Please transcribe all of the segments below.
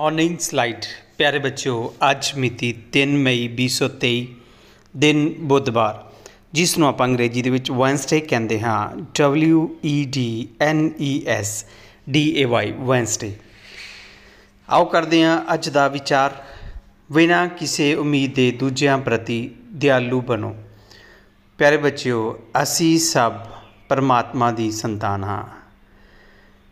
morning slide ਪਿਆਰੇ ਬੱਚਿਓ ਅੱਜ ਮਿਤੀ 3 ਮਈ 2023 ਦਿਨ ਬੁੱਧਵਾਰ ਜਿਸ ਨੂੰ ਆਪਾਂ ਅੰਗਰੇਜ਼ੀ ਦੇ ਵਿੱਚ ਵੈਂਸਡੇ ਕਹਿੰਦੇ ਹਾਂ W E D N E S D A Y Wednesday ਆਓ ਕਰਦੇ ਹਾਂ ਅੱਜ ਦਾ ਵਿਚਾਰ ਬਿਨਾਂ ਕਿਸੇ ਉਮੀਦ ਦੇ ਦੂਜਿਆਂ ਪ੍ਰਤੀ ਦਿਆਲੂ ਬਣੋ ਪਿਆਰੇ ਬੱਚਿਓ ਅਸੀਂ ਸਭ ਪਰਮਾਤਮਾ ਦੀ ਸੰਤਾਨ ਹਾਂ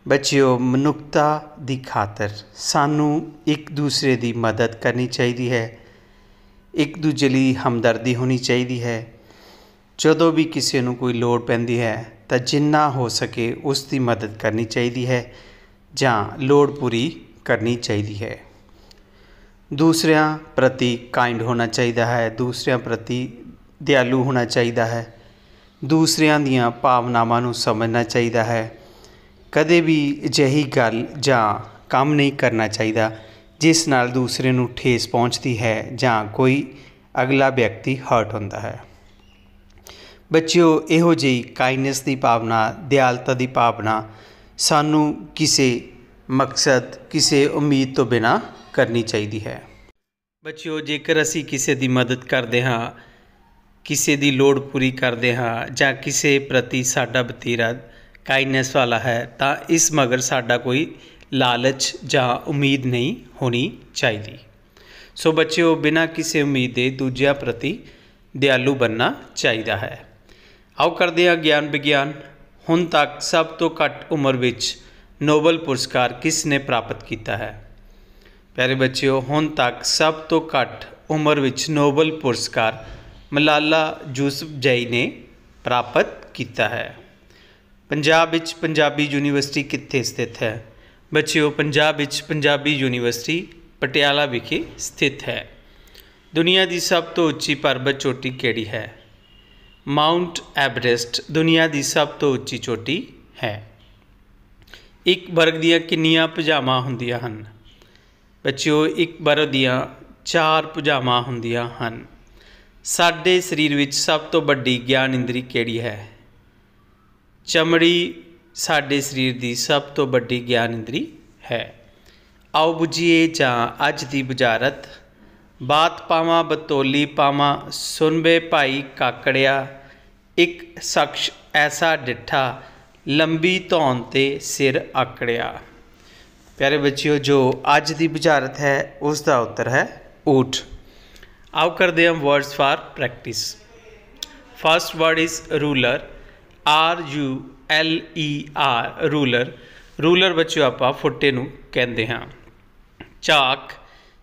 ਬੱਚਿਓ ਮਨੁੱਖਤਾ ਦੀ ਖਾਤਰ ਸਾਨੂੰ ਇੱਕ ਦੂਸਰੇ ਦੀ ਮਦਦ ਕਰਨੀ ਚਾਹੀਦੀ ਹੈ ਇੱਕ ਦੂਜੇ ਲਈ ਹਮਦਰਦੀ ਹੋਣੀ ਚਾਹੀਦੀ ਹੈ ਜਦੋਂ ਵੀ ਕਿਸੇ ਨੂੰ ਕੋਈ ਲੋੜ ਪੈਂਦੀ ਹੈ ਤਾਂ ਜਿੰਨਾ ਹੋ ਸਕੇ ਉਸ ਦੀ ਮਦਦ ਕਰਨੀ ਚਾਹੀਦੀ ਹੈ ਜਾਂ ਲੋੜ ਪੂਰੀ ਕਰਨੀ ਚਾਹੀਦੀ ਹੈ ਦੂਸਰਿਆਂ ਪ੍ਰਤੀ ਕਾਈਂਡ ਹੋਣਾ ਚਾਹੀਦਾ ਹੈ ਦੂਸਰਿਆਂ ਪ੍ਰਤੀ ਦਿਆਲੂ ਹੋਣਾ ਚਾਹੀਦਾ ਹੈ ਦੂਸਰਿਆਂ ਦੀਆਂ ਭਾਵਨਾਵਾਂ ਨੂੰ ਸਮਝਣਾ ਚਾਹੀਦਾ ਹੈ ਕਦੇ ਵੀ ਅਜਿਹੀ ਗੱਲ ਜਾਂ ਕੰਮ ਨਹੀਂ ਕਰਨਾ ਚਾਹੀਦਾ ਜਿਸ ਨਾਲ ਦੂਸਰੇ ਨੂੰ ਠੇਸ ਪਹੁੰਚਦੀ ਹੈ ਜਾਂ ਕੋਈ ਅਗਲਾ ਵਿਅਕਤੀ ਹਰਟ ਹੁੰਦਾ ਹੈ ਬੱਚਿਓ ਇਹੋ ਜਿਹੀ ਕਾਈਨੈਸ ਦੀ ਭਾਵਨਾ ਦਿਆਲਤਾ ਦੀ ਭਾਵਨਾ ਸਾਨੂੰ ਕਿਸੇ ਮਕਸਦ ਕਿਸੇ ਉਮੀਦ ਤੋਂ ਬਿਨਾ ਕਰਨੀ ਚਾਹੀਦੀ ਹੈ ਬੱਚਿਓ ਜੇਕਰ ਅਸੀਂ ਕਿਸੇ ਦੀ ਮਦਦ ਕਰਦੇ ਹਾਂ ਕਿਸੇ ਦੀ ਲੋੜ ਪੂਰੀ ਕਰਦੇ ਹਾਂ ਜਾਂ ਕਿਸੇ ਪ੍ਰਤੀ ਸਾਡਾ ਬਤੀਰਾ ਕਾਈਨੈਸ ਵਾਲਾ ਹੈ ਤਾਂ ਇਸ ਮਗਰ ਸਾਡਾ ਕੋਈ ਲਾਲਚ ਜਾਂ ਉਮੀਦ ਨਹੀਂ ਹੋਣੀ ਚਾਹੀਦੀ ਸੋ ਬੱਚਿਓ ਬਿਨਾਂ ਕਿਸੇ ਉਮੀਦ ਦੇ ਦੂਜਿਆਂ ਪ੍ਰਤੀ ਦਿਆਲੂ ਬੰਨਾ ਚਾਹੀਦਾ ਹੈ ਆਓ ਕਰਦੇ ਹਾਂ ਗਿਆਨ ਵਿਗਿਆਨ ਹੁਣ ਤੱਕ ਸਭ ਤੋਂ ਘੱਟ ਉਮਰ ਵਿੱਚ ਨੋਬਲ ਪੁਰਸਕਾਰ ਕਿਸ ਨੇ ਪ੍ਰਾਪਤ ਕੀਤਾ ਹੈ ਪਿਆਰੇ ਬੱਚਿਓ ਹੁਣ ਤੱਕ ਸਭ ਤੋਂ ਘੱਟ ਉਮਰ ਵਿੱਚ ਨੋਬਲ ਪੁਰਸਕਾਰ ਮਲਾਲਾ ਜੂਸਫ ਜੈ ਨੇ ਪ੍ਰਾਪਤ ਕੀਤਾ ਹੈ ਪੰਜਾਬ ਵਿੱਚ ਪੰਜਾਬੀ ਯੂਨੀਵਰਸਿਟੀ ਕਿੱਥੇ ਸਥਿਤ ਹੈ ਬੱਚਿਓ ਪੰਜਾਬ ਵਿੱਚ ਪੰਜਾਬੀ ਯੂਨੀਵਰਸਿਟੀ ਪਟਿਆਲਾ ਵਿਖੇ ਸਥਿਤ ਹੈ ਦੁਨੀਆ ਦੀ ਸਭ ਤੋਂ ਉੱਚੀ ਪਰਬਤ ਚੋਟੀ ਕਿਹੜੀ ਹੈ ਮਾਉਂਟ ਐਵਰੈਸਟ ਦੁਨੀਆ ਦੀ ਸਭ ਤੋਂ ਉੱਚੀ ਚੋਟੀ ਹੈ ਇੱਕ ਵਰਗ ਦੀਆਂ ਕਿੰਨੀਆਂ ਪਜਾਮਾ ਹੁੰਦੀਆਂ ਹਨ ਬੱਚਿਓ ਇੱਕ ਵਰਗ ਦੀਆਂ ਚਾਰ ਪਜਾਮਾ ਹੁੰਦੀਆਂ ਹਨ ਸਾਡੇ ਸਰੀਰ ਵਿੱਚ ਸਭ ਤੋਂ ਵੱਡੀ ਗਿਆਨ ਇੰਦਰੀ ਕਿਹੜੀ ਹੈ ਚਮੜੀ ਸਾਡੇ ਸਰੀਰ ਦੀ ਸਭ ਤੋਂ ਵੱਡੀ ਗਿਆਨ ਇੰਦਰੀ ਹੈ ਆਓ ਬੁਝੀਏ ਜਾਂ ਅੱਜ ਦੀ ਬੁਝਾਰਤ ਬਾਤ ਪਾਵਾਂ ਬਤੋਲੀ ਪਾਵਾਂ ਸੁਨਵੇ ਭਾਈ ਕਾਕੜਿਆ ਇੱਕ ਸ਼ਖਸ ਐਸਾ ਡਿੱਠਾ ਲੰਬੀ ਧੌਣ ਤੇ ਸਿਰ ਆਕੜਿਆ ਪਿਆਰੇ ਬੱਚਿਓ ਜੋ ਅੱਜ ਦੀ ਬੁਝਾਰਤ ਹੈ ਉਸ ਦਾ ਉੱਤਰ ਹੈ ਊਠ ਆਓ ਕਰਦੇ ਹਾਂ words for practice first word is ruler R U L E R ruler ruler ਬੱਚਿਓ ਆਪਾਂ ਫੁੱਟੇ ਨੂੰ ਕਹਿੰਦੇ ਹਾਂ ਚਾਕ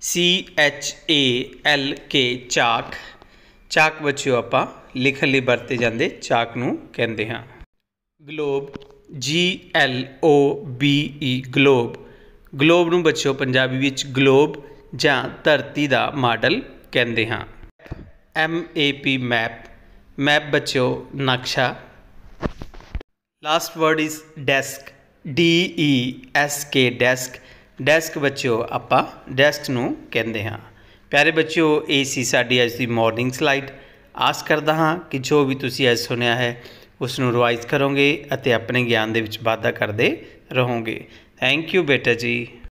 ਸੀ ਐਚ ਏ ਐਲ ਕੇ ਚਾਕ ਚਾਕ ਬੱਚਿਓ ਆਪਾਂ ਲਿਖਣ ਲਈ ਵਰਤੇ ਜਾਂਦੇ ਚਾਕ ਨੂੰ ਕਹਿੰਦੇ ਹਾਂ globe G L O B E globe globe ਨੂੰ ਬੱਚਿਓ ਪੰਜਾਬੀ ਵਿੱਚ ਗਲੋਬ ਜਾਂ ਧਰਤੀ ਦਾ ਮਾਡਲ ਕਹਿੰਦੇ ਹਾਂ M A P map map ਬੱਚਿਓ ਨਕਸ਼ਾ last word is desk D E S K desk desk ਬੱਚਿਓ ਆਪਾਂ ਡੈਸਕ ਨੂੰ ਕਹਿੰਦੇ ਹਾਂ ਪਿਆਰੇ ਬੱਚਿਓ ਇਹ ਸੀ ਸਾਡੀ ਅੱਜ ਦੀ ਮਾਰਨਿੰਗ ਸਲਾਈਡ ਆਸ ਕਰਦਾ ਹਾਂ ਕਿ ਜੋ ਵੀ ਤੁਸੀਂ ਅੱਜ ਸੁਣਿਆ ਹੈ ਉਸ ਨੂੰ ਰਿਵਾਈਜ਼ ਕਰੋਗੇ ਅਤੇ ਆਪਣੇ ਗਿਆਨ ਦੇ ਵਿੱਚ ਵਾਧਾ ਕਰਦੇ ਰਹੋਗੇ ਥੈਂਕ ਯੂ ਬੇਟਾ ਜੀ